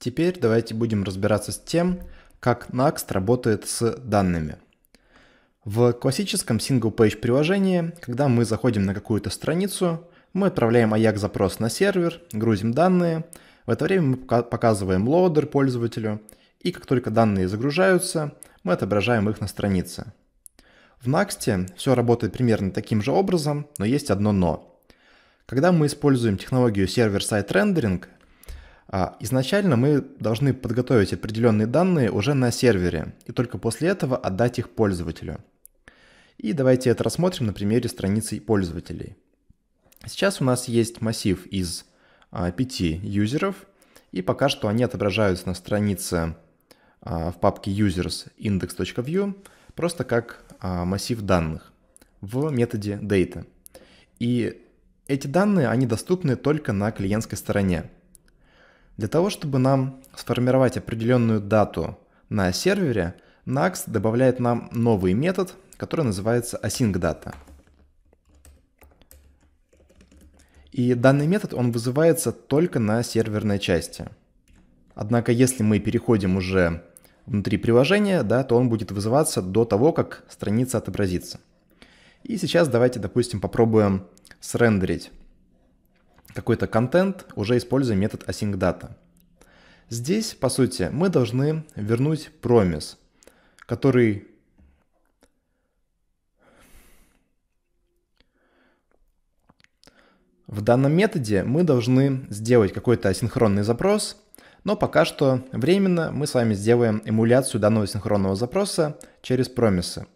Теперь давайте будем разбираться с тем, как Next работает с данными. В классическом single-page приложении, когда мы заходим на какую-то страницу, мы отправляем Ajax-запрос на сервер, грузим данные, в это время мы показываем лоадер пользователю, и как только данные загружаются, мы отображаем их на странице. В Nuxt все работает примерно таким же образом, но есть одно «но». Когда мы используем технологию сервер-сайт рендеринг, а изначально мы должны подготовить определенные данные уже на сервере и только после этого отдать их пользователю. И давайте это рассмотрим на примере страницы пользователей. Сейчас у нас есть массив из а, пяти юзеров, и пока что они отображаются на странице а, в папке users index.view просто как массив данных в методе data. И эти данные, они доступны только на клиентской стороне. Для того, чтобы нам сформировать определенную дату на сервере, Nax добавляет нам новый метод, который называется asyncData. И данный метод, он вызывается только на серверной части. Однако, если мы переходим уже внутри приложения, да, то он будет вызываться до того, как страница отобразится. И сейчас давайте, допустим, попробуем срендерить какой-то контент, уже используя метод asyncdata. Здесь, по сути, мы должны вернуть промис, который В данном методе мы должны сделать какой-то асинхронный запрос, но пока что временно мы с вами сделаем эмуляцию данного синхронного запроса через промисы.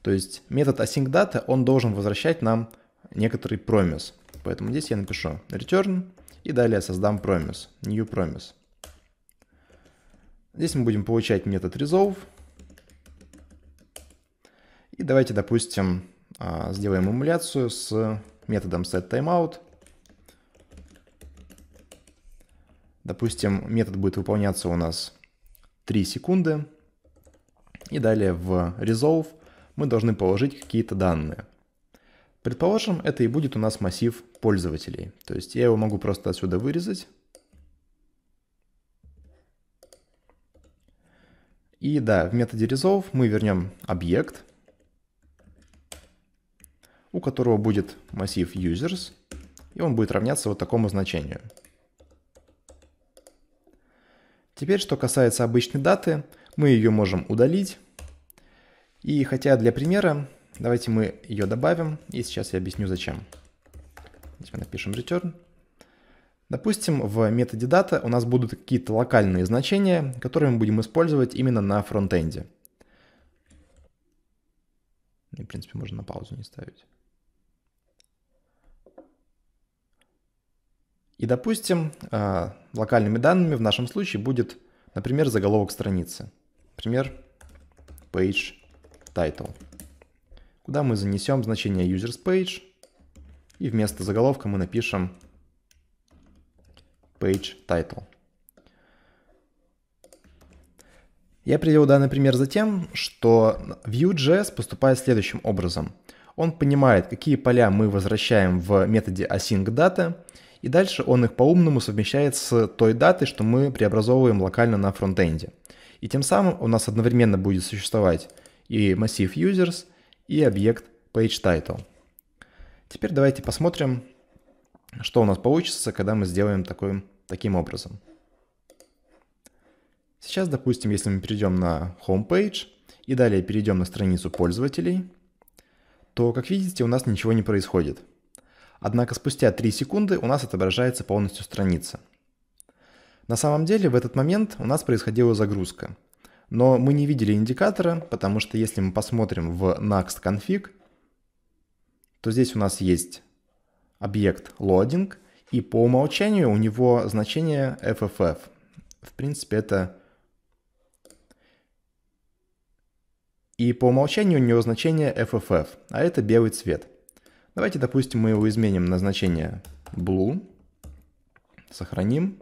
То есть метод asyncdata, он должен возвращать нам некоторый промис. Поэтому здесь я напишу return и далее создам promise, new promise. Здесь мы будем получать метод resolve. И давайте, допустим, а, сделаем эмуляцию с методом setTimeout. Допустим, метод будет выполняться у нас 3 секунды. И далее в resolve мы должны положить какие-то данные. Предположим, это и будет у нас массив пользователей. То есть я его могу просто отсюда вырезать. И да, в методе resolve мы вернем объект, у которого будет массив users, и он будет равняться вот такому значению. Теперь, что касается обычной даты, мы ее можем удалить. И хотя для примера Давайте мы ее добавим, и сейчас я объясню зачем. Здесь мы напишем return. Допустим, в методе data у нас будут какие-то локальные значения, которые мы будем использовать именно на фронтенде. Ну, и, в принципе, можно на паузу не ставить. И, допустим, а, локальными данными в нашем случае будет, например, заголовок страницы. Например, page title. Тогда мы занесем значение users page и вместо заголовка мы напишем page title. Я привел данный пример за тем, что Vue.js поступает следующим образом. Он понимает, какие поля мы возвращаем в методе asyncdata, и дальше он их по-умному совмещает с той датой, что мы преобразовываем локально на фронтенде. И тем самым у нас одновременно будет существовать и массив users, и объект PageTitle. Теперь давайте посмотрим, что у нас получится, когда мы сделаем такой, таким образом. Сейчас, допустим, если мы перейдем на Homepage и далее перейдем на страницу пользователей, то, как видите, у нас ничего не происходит. Однако спустя 3 секунды у нас отображается полностью страница. На самом деле в этот момент у нас происходила загрузка – но мы не видели индикатора, потому что если мы посмотрим в next config, то здесь у нас есть объект loading, и по умолчанию у него значение FFF. В принципе, это... И по умолчанию у него значение FFF, а это белый цвет. Давайте, допустим, мы его изменим на значение blue, сохраним,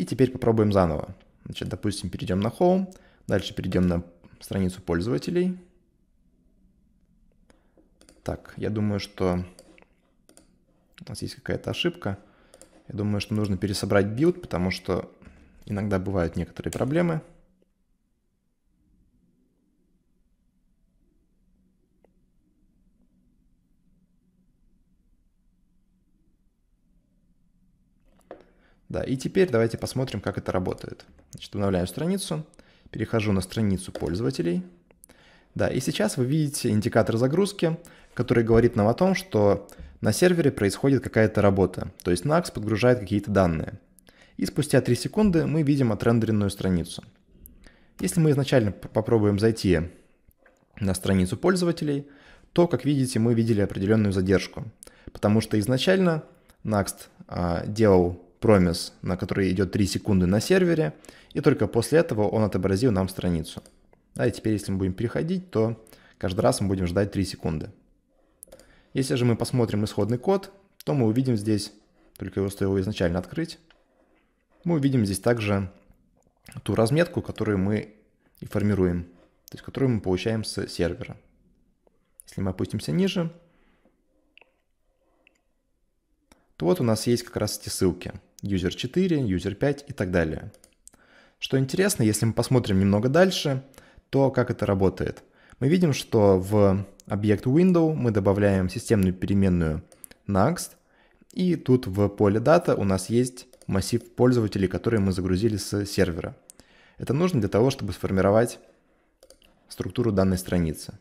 И теперь попробуем заново. Значит, допустим, перейдем на Home, дальше перейдем на страницу пользователей. Так, я думаю, что у нас есть какая-то ошибка. Я думаю, что нужно пересобрать билд, потому что иногда бывают некоторые проблемы. Да, и теперь давайте посмотрим, как это работает. Значит, обновляю страницу, перехожу на страницу пользователей. Да, и сейчас вы видите индикатор загрузки, который говорит нам о том, что на сервере происходит какая-то работа, то есть NAX подгружает какие-то данные. И спустя 3 секунды мы видим отрендеренную страницу. Если мы изначально попробуем зайти на страницу пользователей, то, как видите, мы видели определенную задержку, потому что изначально Next а, делал промис, на который идет 3 секунды на сервере, и только после этого он отобразил нам страницу. Да, и теперь, если мы будем переходить, то каждый раз мы будем ждать 3 секунды. Если же мы посмотрим исходный код, то мы увидим здесь, только его стоило изначально открыть, мы увидим здесь также ту разметку, которую мы и формируем, то есть которую мы получаем с сервера. Если мы опустимся ниже, то вот у нас есть как раз эти ссылки – user 4, user 5 и так далее. Что интересно, если мы посмотрим немного дальше, то как это работает. Мы видим, что в объект window мы добавляем системную переменную next, и тут в поле data у нас есть массив пользователей, которые мы загрузили с сервера. Это нужно для того, чтобы сформировать структуру данной страницы.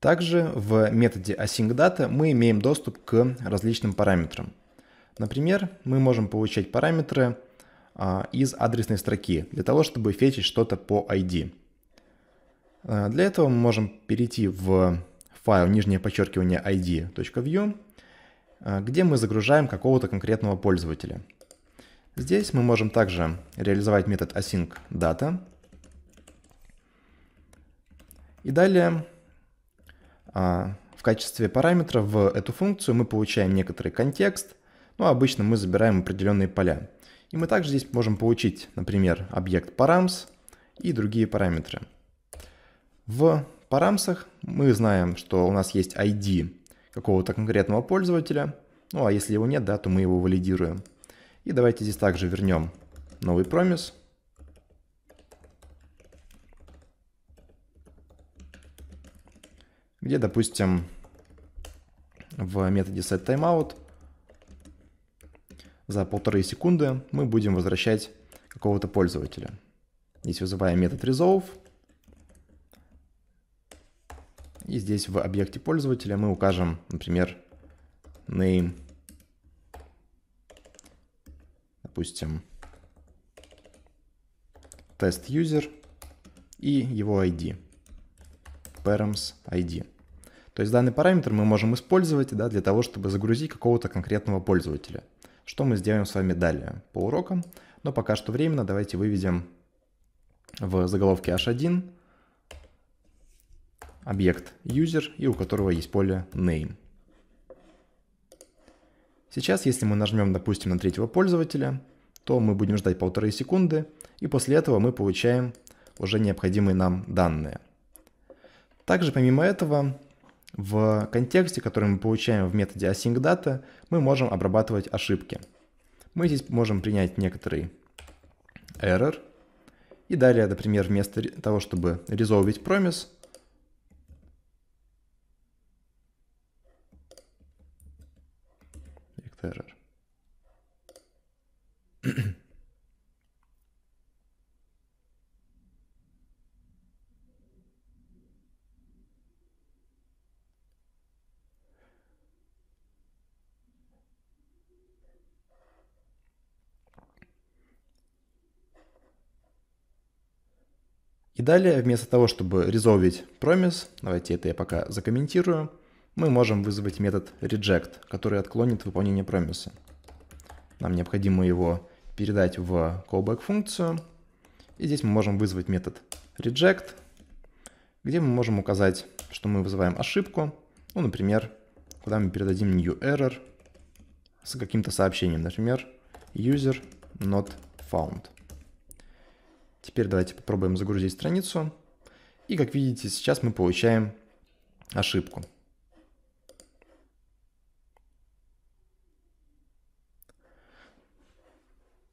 Также в методе asyncdata мы имеем доступ к различным параметрам. Например, мы можем получать параметры а, из адресной строки для того, чтобы фетчить что-то по ID. А, для этого мы можем перейти в файл нижнее подчеркивание id.view, а, где мы загружаем какого-то конкретного пользователя. Здесь мы можем также реализовать метод async data. И далее а, в качестве параметра в эту функцию мы получаем некоторый контекст, но ну, обычно мы забираем определенные поля. И мы также здесь можем получить, например, объект params и другие параметры. В парамсах мы знаем, что у нас есть ID какого-то конкретного пользователя, ну а если его нет, да, то мы его валидируем. И давайте здесь также вернем новый промис – где, допустим, в методе setTimeout за полторы секунды мы будем возвращать какого-то пользователя. Здесь вызываем метод resolve. И здесь в объекте пользователя мы укажем, например, name, допустим, test user и его ID params ID. То есть данный параметр мы можем использовать да, для того, чтобы загрузить какого-то конкретного пользователя. Что мы сделаем с вами далее по урокам, но пока что временно давайте выведем в заголовке h1 объект user и у которого есть поле name. Сейчас, если мы нажмем, допустим, на третьего пользователя, то мы будем ждать полторы секунды, и после этого мы получаем уже необходимые нам данные – также, помимо этого, в контексте, который мы получаем в методе asyncdata, мы можем обрабатывать ошибки. Мы здесь можем принять некоторый error, и далее, например, вместо того, чтобы резолвить промис, И далее, вместо того, чтобы резолвить промис, давайте это я пока закомментирую, мы можем вызвать метод reject, который отклонит выполнение промиса. Нам необходимо его передать в callback функцию. И здесь мы можем вызвать метод reject, где мы можем указать, что мы вызываем ошибку. Ну, например, куда мы передадим new error с каким-то сообщением, например, user not found. Теперь давайте попробуем загрузить страницу. И как видите, сейчас мы получаем ошибку.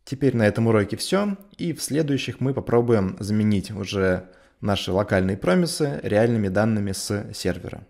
Теперь на этом уроке все, и в следующих мы попробуем заменить уже наши локальные промисы реальными данными с сервера.